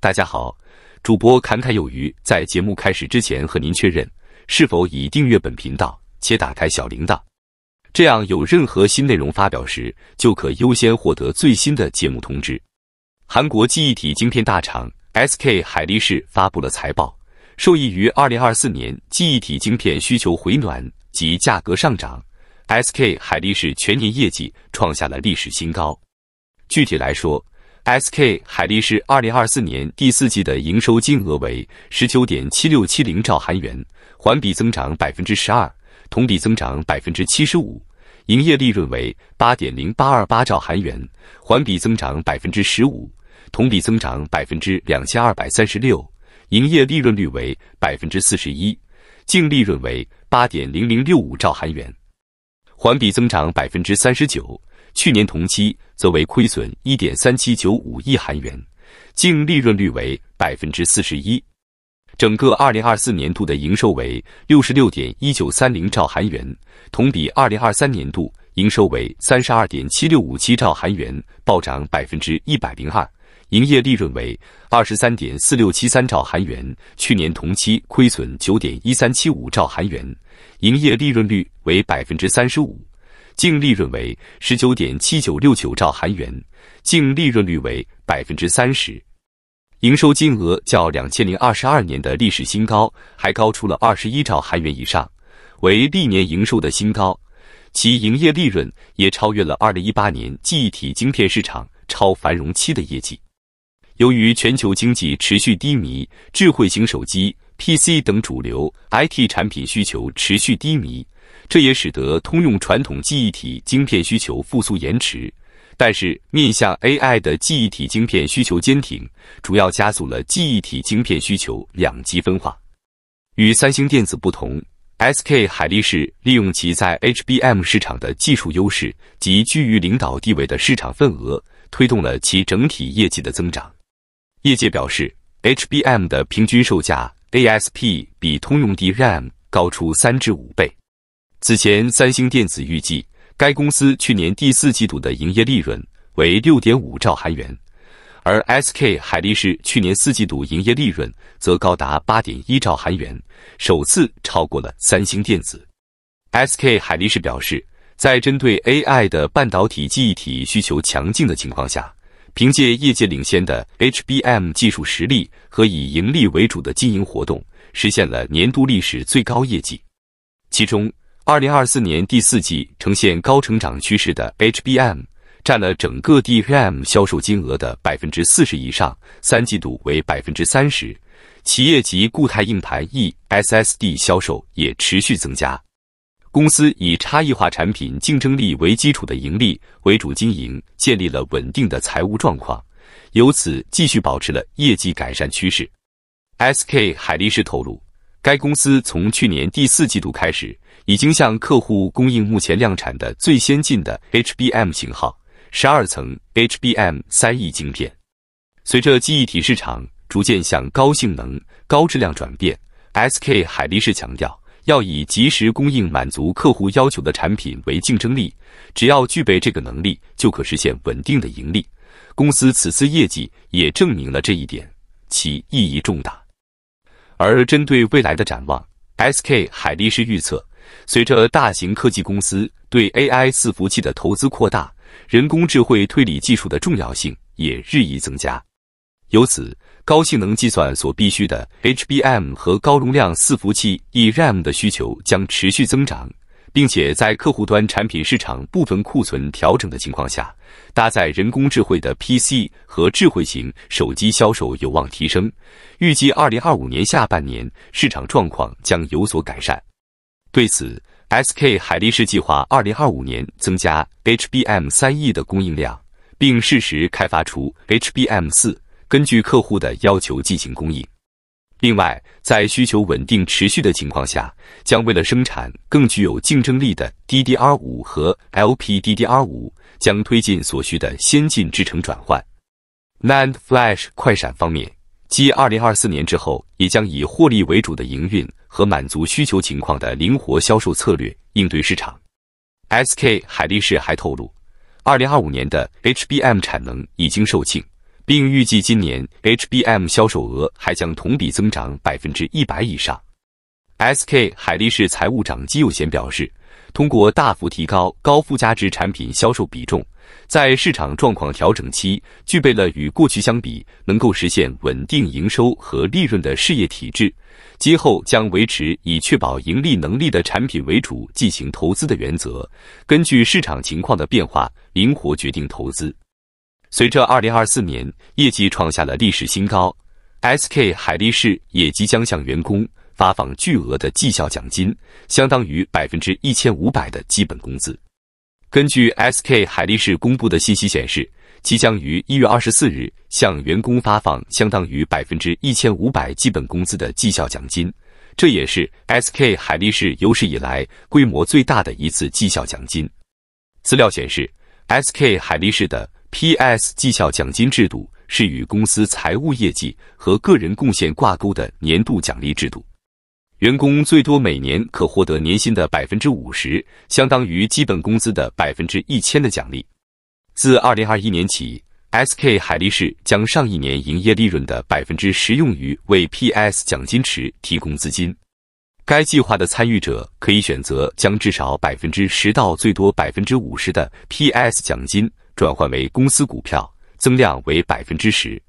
大家好，主播侃侃有余。在节目开始之前，和您确认是否已订阅本频道且打开小铃铛，这样有任何新内容发表时，就可优先获得最新的节目通知。韩国记忆体晶片大厂 SK 海力士发布了财报，受益于二零二四年记忆体晶片需求回暖及价格上涨，SK 海力士全年业绩创下了历史新高。具体来说，SK 海力士二零二四年第四季的营收金额为十九点七六七零兆韩元，环比增长百分之十二，同比增长百分之七十五；营业利润为八点零八二八兆韩元，环比增长百分之十五，同比增长百分之两千二百三十六；营业利润率为百分之四十一，净利润为八点零零六五兆韩元，环比增长百分之三十九。去年同期则为亏损一点三七九五亿韩元，净利润率为百分之四十一。整个二零二四年度的营收为六十六点一九三零兆韩元，同比二零二三年度营收为三十二点七六五七兆韩元，暴涨百分之一百零二。营业利润为二十三点四六七三兆韩元，去年同期亏损九点一三七五兆韩元，营业利润率为百分之三十五。净利润为十九点七九六九兆韩元，净利润率为百分之三十，营收金额较两千零二十二年的历史新高，还高出了二十一兆韩元以上，为历年营收的新高。其营业利润也超越了二零一八年记忆体晶片市场超繁荣期的业绩。由于全球经济持续低迷，智慧型手机、PC 等主流 IT 产品需求持续低迷。这也使得通用传统记忆体晶片需求复苏延迟，但是面向 AI 的记忆体晶片需求坚挺，主要加速了记忆体晶片需求两极分化。与三星电子不同，SK 海力士利用其在 HBM 市场的技术优势及居于领导地位的市场份额，推动了其整体业绩的增长。业界表示，HBM 的平均售价 ASP 比通用 DRAM 高出三至五倍。此前，三星电子预计该公司去年第四季度的营业利润为六点五兆韩元，而 SK 海力士去年四季度营业利润则高达八点一兆韩元，首次超过了三星电子。SK 海力士表示，在针对 AI 的半导体记忆体需求强劲的情况下，凭借业界领先的 HBM 技术实力和以盈利为主的经营活动，实现了年度历史最高业绩，其中。二零二四年第四季呈现高成长趋势的 HBM 占了整个 DRAM 销售金额的百分之四十以上，三季度为百分之三十。企业级固态硬盘 ESSD 销售也持续增加。公司以差异化产品竞争力为基础的盈利为主经营，建立了稳定的财务状况，由此继续保持了业绩改善趋势。SK 海力士透露，该公司从去年第四季度开始。已经向客户供应目前量产的最先进的 HBM 型号，十二层 HBM 三亿晶片。随着记忆体市场逐渐向高性能、高质量转变，SK 海力士强调要以及时供应满足客户要求的产品为竞争力。只要具备这个能力，就可实现稳定的盈利。公司此次业绩也证明了这一点，其意义重大。而针对未来的展望，SK 海力士预测。随着大型科技公司对 AI 伺服器的投资扩大，人工智慧推理技术的重要性也日益增加。由此，高性能计算所必需的 HBM 和高容量伺服器 eRAM 的需求将持续增长，并且在客户端产品市场部分库存调整的情况下，搭载人工智慧的 PC 和智慧型手机销售有望提升。预计2025年下半年市场状况将有所改善。对此，SK 海力士计划二零二五年增加 HBM 三 E 的供应量，并适时开发出 HBM 四，根据客户的要求进行供应。另外，在需求稳定持续的情况下，将为了生产更具有竞争力的 DDR 五和 LPDDR 五，将推进所需的先进制程转换。NAND Flash 快闪方面，继二零二四年之后，也将以获利为主的营运。和满足需求情况的灵活销售策略应对市场。SK 海力士还透露，二零二五年的 HBM 产能已经售罄，并预计今年 HBM 销售额还将同比增长百分之一百以上。SK 海力士财务长姬佑贤表示，通过大幅提高高附加值产品销售比重。在市场状况调整期，具备了与过去相比能够实现稳定营收和利润的事业体制。今后将维持以确保盈利能力的产品为主进行投资的原则，根据市场情况的变化灵活决定投资。随着2024年业绩创下了历史新高，SK 海力士也即将向员工发放巨额的绩效奖金，相当于百分之一千五百的基本工资。根据 SK 海力士公布的信息显示，其将于一月二十四日向员工发放相当于百分之一千五百基本工资的绩效奖金，这也是 SK 海力士有史以来规模最大的一次绩效奖金。资料显示，SK 海力士的 PS 绩效奖金制度是与公司财务业绩和个人贡献挂钩的年度奖励制度。员工最多每年可获得年薪的百分之五十，相当于基本工资的百分之一千的奖励。自二零二一年起，SK 海力士将上一年营业利润的百分之十用于为 PS 奖金池提供资金。该计划的参与者可以选择将至少百分之十到最多百分之五十的 PS 奖金转换为公司股票，增量为百分之十。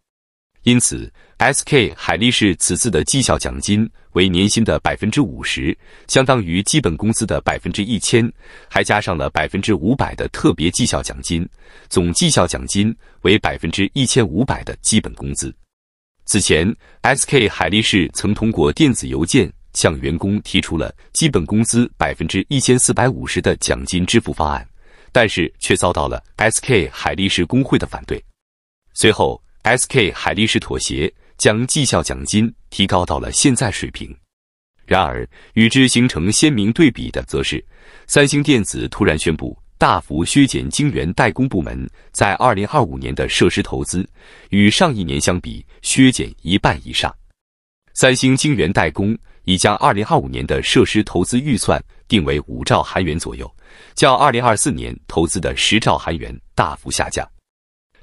因此，SK 海力士此次的绩效奖金为年薪的百分之五十，相当于基本工资的百分之一千，还加上了百分之五百的特别绩效奖金，总绩效奖金为百分之一千五百的基本工资。此前，SK 海力士曾通过电子邮件向员工提出了基本工资百分之一千四百五十的奖金支付方案，但是却遭到了 SK 海力士工会的反对。随后。SK 海力士妥协，将绩效奖金提高到了现在水平。然而，与之形成鲜明对比的，则是三星电子突然宣布大幅削减晶圆代工部门在2025年的设施投资，与上一年相比削减一半以上。三星晶圆代工已将2025年的设施投资预算定为5兆韩元左右，较2024年投资的10兆韩元大幅下降。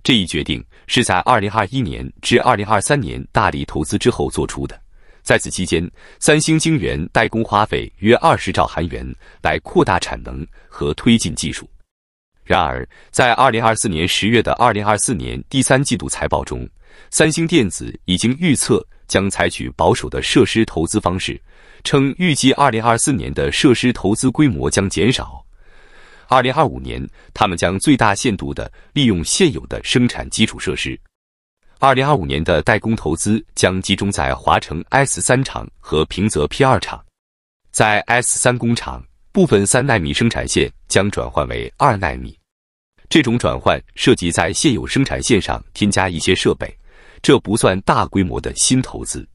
这一决定是在2021年至2023年大力投资之后做出的。在此期间，三星晶圆代工花费约20兆韩元来扩大产能和推进技术。然而，在2024年10月的2024年第三季度财报中，三星电子已经预测将采取保守的设施投资方式，称预计2024年的设施投资规模将减少。二零二五年，他们将最大限度的利用现有的生产基础设施。二零二五年的代工投资将集中在华城 S 三厂和平泽 P 二厂。在 S 三工厂，部分三纳米生产线将转换为二纳米。这种转换涉及在现有生产线上添加一些设备，这不算大规模的新投资。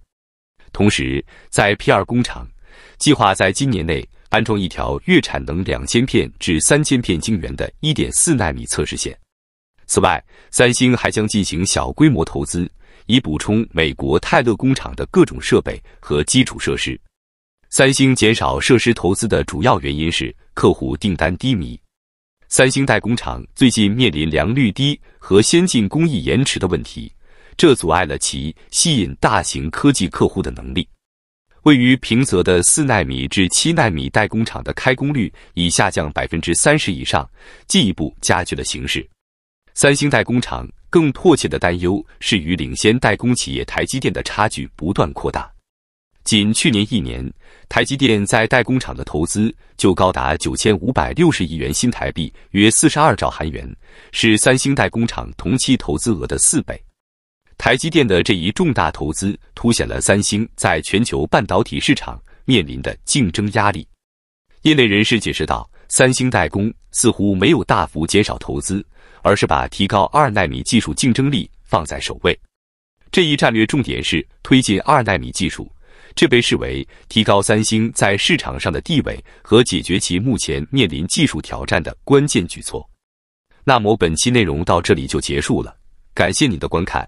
同时，在 P 二工厂，计划在今年内。安装一条月产能两千片至三千片晶圆的1.4纳米测试线。此外，三星还将进行小规模投资，以补充美国泰勒工厂的各种设备和基础设施。三星减少设施投资的主要原因是客户订单低迷。三星代工厂最近面临良率低和先进工艺延迟的问题，这阻碍了其吸引大型科技客户的能力。位于平泽的四纳米至七纳米代工厂的开工率已下降百分之三十以上，进一步加剧了形势。三星代工厂更迫切的担忧是与领先代工企业台积电的差距不断扩大。仅去年一年，台积电在代工厂的投资就高达九千五百六十亿元新台币，约四十二兆韩元，是三星代工厂同期投资额的四倍。台积电的这一重大投资凸显了三星在全球半导体市场面临的竞争压力。业内人士解释道，三星代工似乎没有大幅减少投资，而是把提高二纳米技术竞争力放在首位。这一战略重点是推进二纳米技术，这被视为提高三星在市场上的地位和解决其目前面临技术挑战的关键举措。那么本期内容到这里就结束了，感谢你的观看。